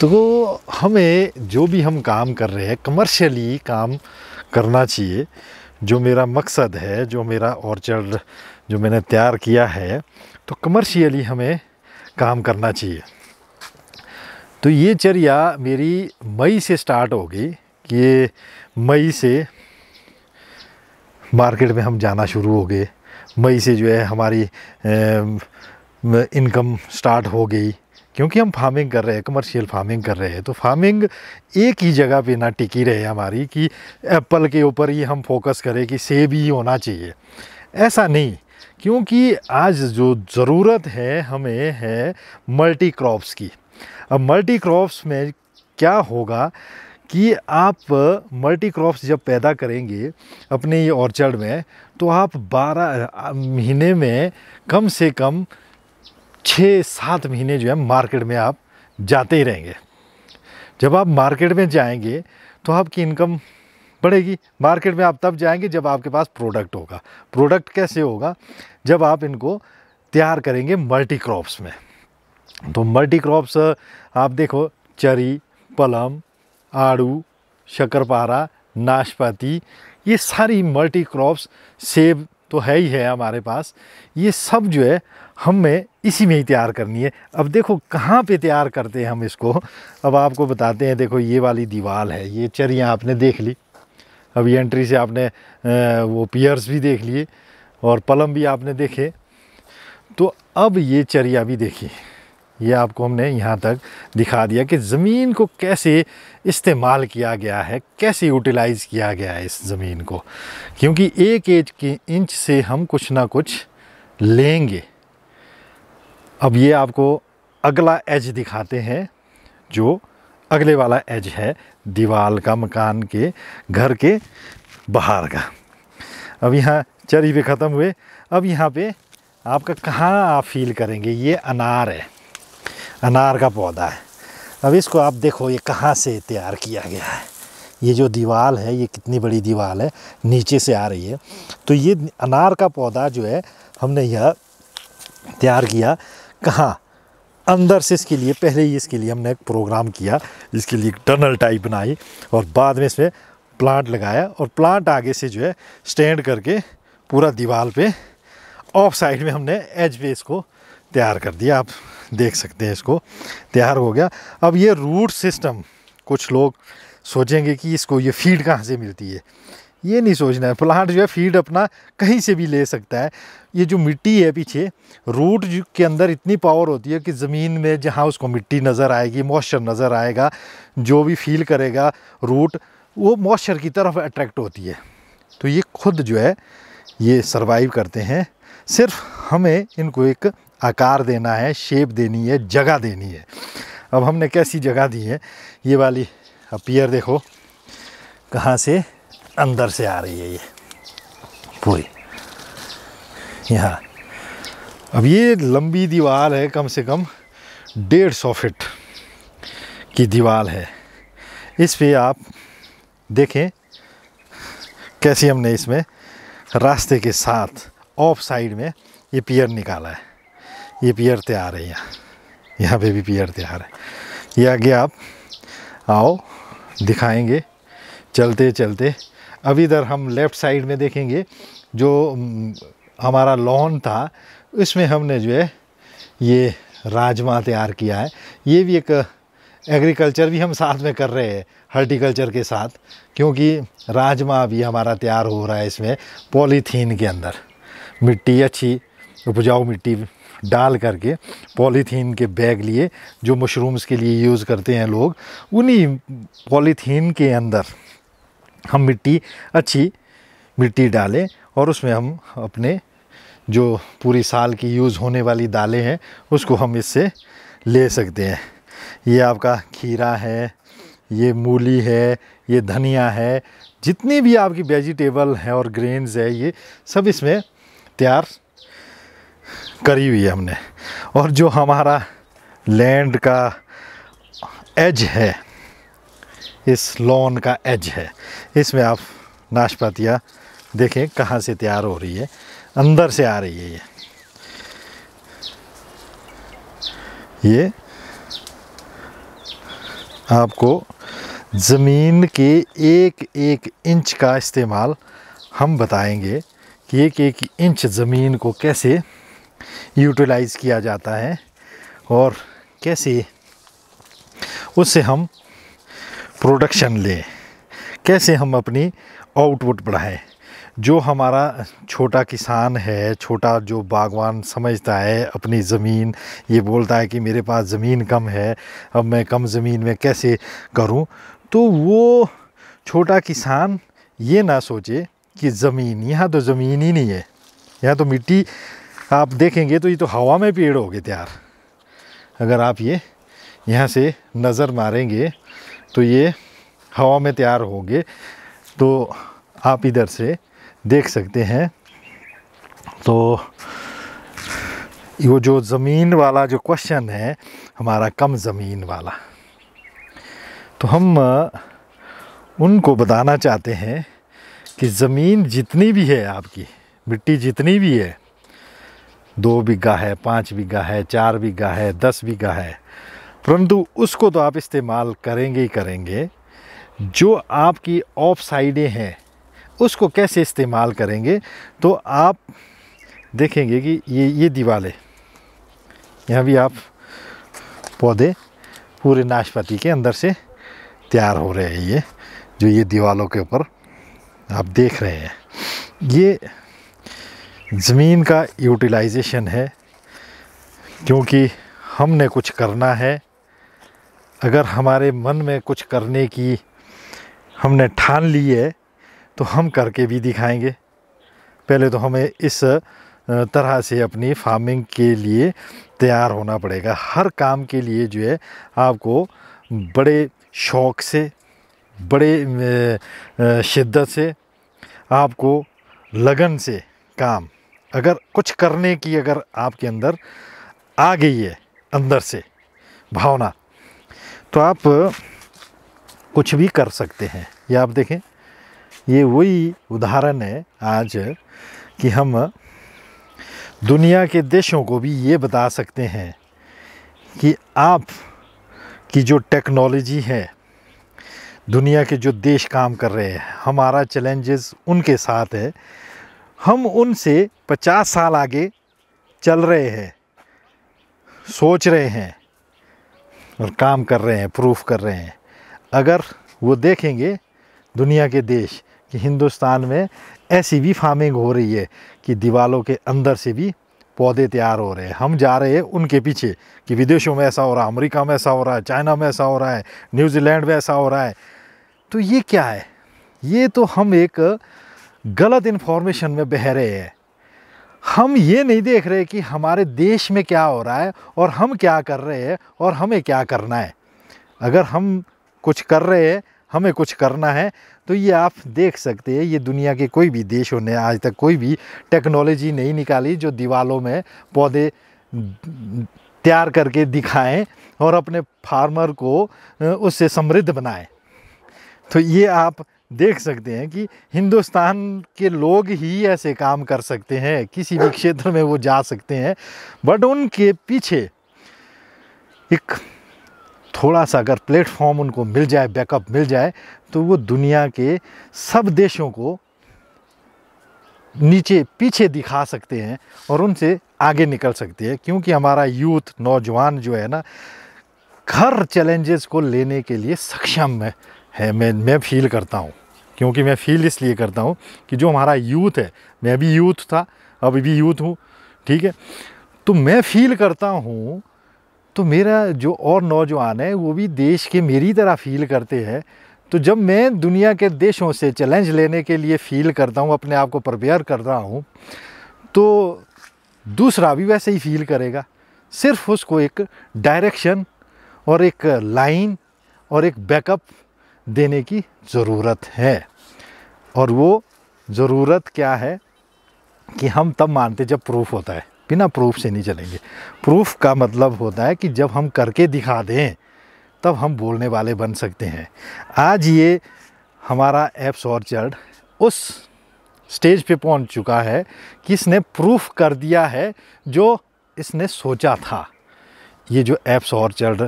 तो हमें जो भी हम काम कर रहे हैं कमर्शियली काम करना चाहिए जो मेरा मकसद है जो मेरा ऑर्चर्ड जो मैंने तैयार किया है तो कमर्शियली हमें काम करना चाहिए तो ये चर्या मेरी मई से स्टार्ट होगी कि ये मई से मार्केट में हम जाना शुरू हो गए मई से जो है हमारी इनकम स्टार्ट हो गई क्योंकि हम फार्मिंग कर रहे हैं कमर्शियल फार्मिंग कर रहे हैं तो फार्मिंग एक ही जगह पे ना टिकी रहे हमारी कि एप्पल के ऊपर ही हम फोकस करें कि सेब ही होना चाहिए ऐसा नहीं क्योंकि आज जो ज़रूरत है हमें है मल्टी क्रॉप्स की अब मल्टी क्रॉप्स में क्या होगा कि आप मल्टी क्रॉप्स जब पैदा करेंगे अपने ये ऑर्चर्ड में तो आप 12 महीने में कम से कम छः सात महीने जो है मार्केट में आप जाते ही रहेंगे जब आप मार्केट में जाएंगे तो आपकी इनकम बढ़ेगी मार्केट में आप तब जाएंगे जब आपके पास प्रोडक्ट होगा प्रोडक्ट कैसे होगा जब आप इनको तैयार करेंगे मल्टी क्रॉप्स में तो मल्टी क्रॉप्स आप देखो चरी पलम आड़ू शक्करपारा नाशपाती ये सारी मल्टी क्रॉप्स सेब तो है ही है हमारे पास ये सब जो है हमें इसी में ही तैयार करनी है अब देखो कहाँ पे तैयार करते हैं हम इसको अब आपको बताते हैं देखो ये वाली दीवार है ये चरियाँ आपने देख ली अभी एंट्री से आपने वो पियर्स भी देख लिए और पलम भी आपने देखे तो अब ये चरिया भी देखिए ये आपको हमने यहाँ तक दिखा दिया कि ज़मीन को कैसे इस्तेमाल किया गया है कैसे यूटिलाइज़ किया गया है इस ज़मीन को क्योंकि एक एज के इंच से हम कुछ ना कुछ लेंगे अब ये आपको अगला एज दिखाते हैं जो अगले वाला एज है दीवार का मकान के घर के बाहर का अब यहाँ चरी पे ख़त्म हुए अब यहाँ पे आपका कहाँ आप फील करेंगे ये अनार है अनार का पौधा है अब इसको आप देखो ये कहाँ से तैयार किया गया है ये जो दीवार है ये कितनी बड़ी दीवार है नीचे से आ रही है तो ये अनार का पौधा जो है हमने यह तैयार किया कहाँ अंदर से इसके लिए पहले ही इसके लिए हमने एक प्रोग्राम किया इसके लिए एक टनल टाइप बनाई और बाद में इसमें प्लांट लगाया और प्लांट आगे से जो है स्टैंड करके पूरा दीवार पे ऑफ साइड में हमने एज पे इसको तैयार कर दिया आप देख सकते हैं इसको तैयार हो गया अब ये रूट सिस्टम कुछ लोग सोचेंगे कि इसको ये फीड कहाँ से मिलती है ये नहीं सोचना है प्लांट जो है फीड अपना कहीं से भी ले सकता है ये जो मिट्टी है पीछे रूट के अंदर इतनी पावर होती है कि ज़मीन में जहाँ उसको मिट्टी नज़र आएगी मॉइस्चर नज़र आएगा जो भी फील करेगा रूट वो मॉइस्चर की तरफ अट्रैक्ट होती है तो ये खुद जो है ये सर्वाइव करते हैं सिर्फ हमें इनको एक आकार देना है शेप देनी है जगह देनी है अब हमने कैसी जगह दी है ये वाली अब पियर देखो कहाँ से अंदर से आ रही है ये पूरी यहाँ अब ये लंबी दीवार है कम से कम डेढ़ सौ फिट की दीवार है इस पे आप देखें कैसे हमने इसमें रास्ते के साथ ऑफ साइड में ये पियर निकाला है ये पियर तैयार है यहाँ यहाँ पे भी पियर तैयार है ये आगे आप आओ दिखाएंगे चलते चलते अब इधर हम लेफ़्ट साइड में देखेंगे जो हमारा लॉन था उसमें हमने जो है ये राजमा तैयार किया है ये भी एक एग्रीकल्चर भी हम साथ में कर रहे हैं हर्टिकल्चर के साथ क्योंकि राजमा भी हमारा तैयार हो रहा है इसमें पॉलीथीन के अंदर मिट्टी अच्छी उपजाऊ मिट्टी डाल करके पॉलीथीन के बैग लिए जो मशरूम्स के लिए यूज़ करते हैं लोग उन्हीं पॉलीथीन के अंदर हम मिट्टी अच्छी मिट्टी डालें और उसमें हम अपने जो पूरी साल की यूज़ होने वाली दालें हैं उसको हम इससे ले सकते हैं ये आपका खीरा है ये मूली है ये धनिया है जितनी भी आपकी वेजिटेबल है और ग्रेन्स है ये सब इसमें तैयार करी हुई है हमने और जो हमारा लैंड का एज है इस लॉन का एज है इसमें आप नाशपातियाँ देखें कहाँ से तैयार हो रही है अंदर से आ रही है ये ये आपको ज़मीन के एक एक इंच का इस्तेमाल हम बताएंगे कि एक एक इंच ज़मीन को कैसे यूटिलाइज़ किया जाता है और कैसे उससे हम प्रोडक्शन लें कैसे हम अपनी आउटपुट बढ़ाएं जो हमारा छोटा किसान है छोटा जो बागवान समझता है अपनी ज़मीन ये बोलता है कि मेरे पास ज़मीन कम है अब मैं कम ज़मीन में कैसे करूं तो वो छोटा किसान ये ना सोचे कि ज़मीन यहाँ तो ज़मीन ही नहीं है यहाँ तो मिट्टी आप देखेंगे तो ये तो हवा में पेड़ हो गए तैयार अगर आप ये यहाँ से नज़र मारेंगे तो ये हवा में तैयार होंगे तो आप इधर से देख सकते हैं तो वो जो ज़मीन वाला जो क्वेश्चन है हमारा कम ज़मीन वाला तो हम उनको बताना चाहते हैं कि ज़मीन जितनी भी है आपकी मिट्टी जितनी भी है दो बीघा है पाँच बीघा है चार बीघा है दस बीघा है परंतु उसको तो आप इस्तेमाल करेंगे ही करेंगे जो आपकी ऑफ साइडें हैं उसको कैसे इस्तेमाल करेंगे तो आप देखेंगे कि ये ये दीवाले यहाँ भी आप पौधे पूरे नाशपाती के अंदर से तैयार हो रहे हैं ये जो ये दीवारों के ऊपर आप देख रहे हैं ये ज़मीन का यूटिलाइजेशन है क्योंकि हमने कुछ करना है अगर हमारे मन में कुछ करने की हमने ठान ली है तो हम करके भी दिखाएंगे पहले तो हमें इस तरह से अपनी फार्मिंग के लिए तैयार होना पड़ेगा हर काम के लिए जो है आपको बड़े शौक़ से बड़े शिद्दत से आपको लगन से काम अगर कुछ करने की अगर आपके अंदर आ गई है अंदर से भावना तो आप कुछ भी कर सकते हैं ये आप देखें ये वही उदाहरण है आज कि हम दुनिया के देशों को भी ये बता सकते हैं कि आप की जो टेक्नोलॉजी है दुनिया के जो देश काम कर रहे हैं हमारा चैलेंजेस उनके साथ है हम उनसे पचास साल आगे चल रहे हैं सोच रहे हैं और काम कर रहे हैं प्रूफ कर रहे हैं अगर वो देखेंगे दुनिया के देश कि हिंदुस्तान में ऐसी भी फार्मिंग हो रही है कि दीवालों के अंदर से भी पौधे तैयार हो रहे हैं हम जा रहे हैं उनके पीछे कि विदेशों में ऐसा हो रहा है अमेरिका में ऐसा हो रहा है चाइना में ऐसा हो रहा है न्यूजीलैंड में ऐसा हो रहा है तो ये क्या है ये तो हम एक गलत इन्फॉर्मेशन में बह रहे हैं हम ये नहीं देख रहे कि हमारे देश में क्या हो रहा है और हम क्या कर रहे हैं और हमें क्या करना है अगर हम कुछ कर रहे हैं हमें कुछ करना है तो ये आप देख सकते हैं ये दुनिया के कोई भी देशों ने आज तक कोई भी टेक्नोलॉजी नहीं निकाली जो दीवालों में पौधे तैयार करके दिखाएं और अपने फार्मर को उससे समृद्ध बनाएं तो ये आप देख सकते हैं कि हिंदुस्तान के लोग ही ऐसे काम कर सकते हैं किसी भी क्षेत्र में वो जा सकते हैं बट उनके पीछे एक थोड़ा सा अगर प्लेटफॉर्म उनको मिल जाए बैकअप मिल जाए तो वो दुनिया के सब देशों को नीचे पीछे दिखा सकते हैं और उनसे आगे निकल सकते हैं क्योंकि हमारा यूथ नौजवान जो है ना हर चैलेंजेस को लेने के लिए सक्षम है है मैं मैं फील करता हूँ क्योंकि मैं फील इसलिए करता हूँ कि जो हमारा यूथ है मैं भी यूथ था अभी भी यूथ हूँ ठीक है तो मैं फील करता हूँ तो मेरा जो और नौजवान है वो भी देश के मेरी तरह फील करते हैं तो जब मैं दुनिया के देशों से चैलेंज लेने के लिए फ़ील करता हूँ अपने आप को प्रपेयर कर रहा हूँ तो दूसरा भी वैसे ही फील करेगा सिर्फ उसको एक डायरेक्शन और एक लाइन और एक बैकअप देने की ज़रूरत है और वो ज़रूरत क्या है कि हम तब मानते जब प्रूफ होता है बिना प्रूफ से नहीं चलेंगे प्रूफ का मतलब होता है कि जब हम करके दिखा दें तब हम बोलने वाले बन सकते हैं आज ये हमारा एप्स ऑर्चर्ड उस स्टेज पे पहुंच चुका है कि इसने प्रूफ कर दिया है जो इसने सोचा था ये जो एप्स ऑर्चर्ड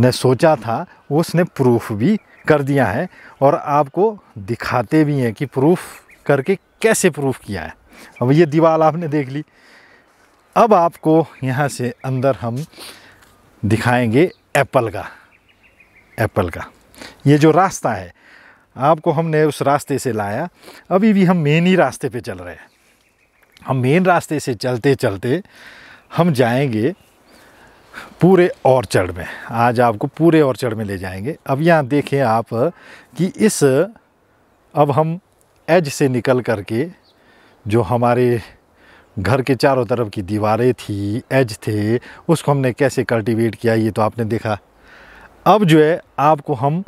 ने सोचा था उसने प्रूफ भी कर दिया है और आपको दिखाते भी हैं कि प्रूफ करके कैसे प्रूफ किया है अब ये दीवार आपने देख ली अब आपको यहाँ से अंदर हम दिखाएंगे एप्पल का एप्पल का ये जो रास्ता है आपको हमने उस रास्ते से लाया अभी भी हम मेन ही रास्ते पे चल रहे हैं हम मेन रास्ते से चलते चलते हम जाएंगे पूरे ऑर्चर्ड में आज आपको पूरे ऑर्चर्ड में ले जाएंगे अब यहाँ देखें आप कि इस अब हम एज से निकल करके जो हमारे घर के चारों तरफ की दीवारें थी एज थे उसको हमने कैसे कल्टीवेट किया ये तो आपने देखा अब जो है आपको हम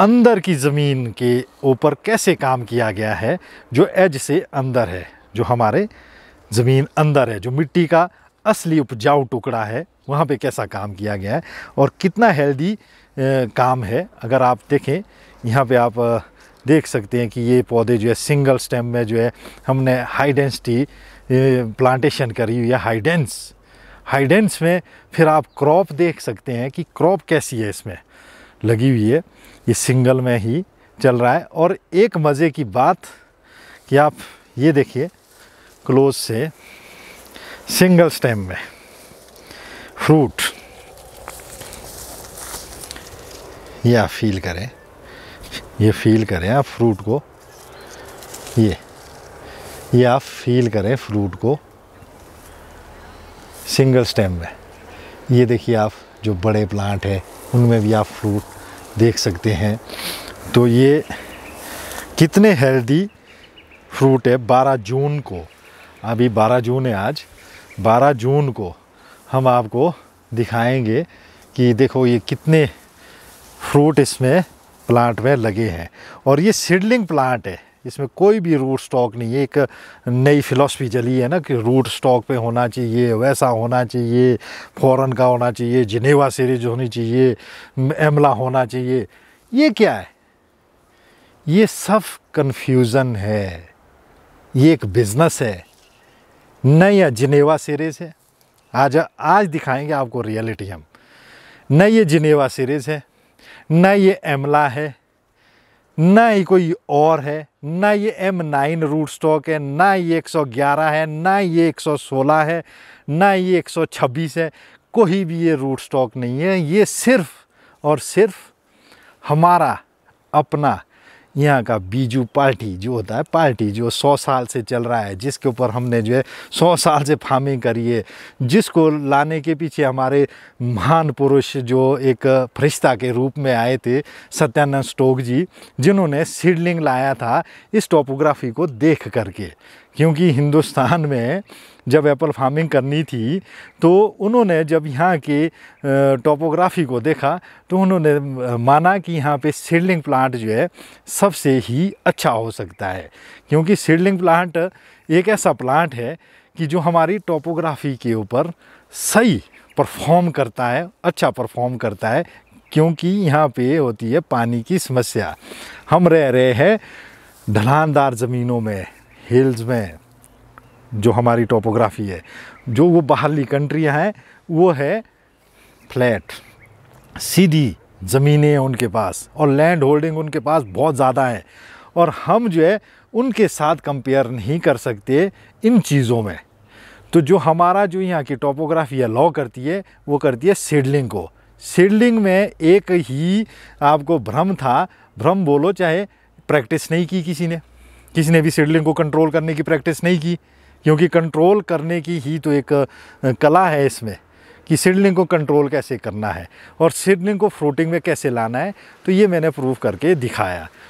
अंदर की ज़मीन के ऊपर कैसे काम किया गया है जो एज से अंदर है जो हमारे ज़मीन अंदर है जो मिट्टी का असली उपजाऊ टुकड़ा है वहाँ पे कैसा काम किया गया है और कितना हेल्दी काम है अगर आप देखें यहाँ पे आप देख सकते हैं कि ये पौधे जो है सिंगल स्टेम में जो है हमने हाई डेंसिटी प्लांटेशन करी हुई है हाई डेंस हाई डेंस में फिर आप क्रॉप देख सकते हैं कि क्रॉप कैसी है इसमें लगी हुई है ये सिंगल में ही चल रहा है और एक मज़े की बात कि आप ये देखिए क्लोज से सिंगल स्टेम में फ्रूट ये आप फील करें ये फील करें आप फ्रूट को ये ये आप फील करें फ्रूट को सिंगल स्टेम में ये देखिए आप जो बड़े प्लांट हैं उनमें भी आप फ्रूट देख सकते हैं तो ये कितने हेल्दी फ्रूट है 12 जून को अभी 12 जून है आज 12 जून को हम आपको दिखाएंगे कि देखो ये कितने फ्रूट इसमें प्लांट में लगे हैं और ये सीडलिंग प्लांट है इसमें कोई भी रूट स्टॉक नहीं है एक नई फिलॉसफी चली है ना कि रूट स्टॉक पे होना चाहिए वैसा होना चाहिए फ़ॉरन का होना चाहिए जिनेवा सीरीज होनी चाहिए एमला होना चाहिए ये क्या है ये सब कन्फ्यूज़न है ये एक बिज़नेस है नया जिनेवा सीरीज़ है आज आज दिखाएंगे आपको रियलिटी हम न ये जिनेवा सीरीज़ है न ये एमला है ना ही कोई और है ना ये एम नाइन रूट स्टॉक है ना ये 111 है ना ये 116 है ना ये 126 है कोई भी ये रूट स्टॉक नहीं है ये सिर्फ और सिर्फ हमारा अपना यहाँ का बीजू पार्टी जो होता है पार्टी जो सौ साल से चल रहा है जिसके ऊपर हमने जो है सौ साल से फार्मिंग करी है जिसको लाने के पीछे हमारे महान पुरुष जो एक फरिश्ता के रूप में आए थे सत्यानंद स्टोक जी जिन्होंने सीडलिंग लाया था इस टोपोग्राफी को देख करके क्योंकि हिंदुस्तान में जब एप्पल फार्मिंग करनी थी तो उन्होंने जब यहाँ के टोपोग्राफी को देखा तो उन्होंने माना कि यहाँ पे सीडलिंग प्लांट जो है सबसे ही अच्छा हो सकता है क्योंकि सीडलिंग प्लांट एक ऐसा प्लांट है कि जो हमारी टोपोग्राफी के ऊपर सही परफॉर्म करता है अच्छा परफॉर्म करता है क्योंकि यहाँ पे होती है पानी की समस्या हम रह रहे हैं ढलानदार ज़मीनों में हिल्स में जो हमारी टोपोग्राफी है जो वो बाहरली कंट्रियाँ हैं वो है फ्लैट सीधी ज़मीनें उनके पास और लैंड होल्डिंग उनके पास बहुत ज़्यादा है और हम जो है उनके साथ कंपेयर नहीं कर सकते इन चीज़ों में तो जो हमारा जो यहाँ की टोपोग्राफी लॉ करती है वो करती है सीडलिंग को सीडलिंग में एक ही आपको भ्रम था भ्रम बोलो चाहे प्रैक्टिस नहीं की किसी ने किसी ने भी सीडलिंग को कंट्रोल करने की प्रैक्टिस नहीं की क्योंकि कंट्रोल करने की ही तो एक कला है इसमें कि सीडलिंग को कंट्रोल कैसे करना है और सीडलिंग को फ्रूटिंग में कैसे लाना है तो ये मैंने प्रूव करके दिखाया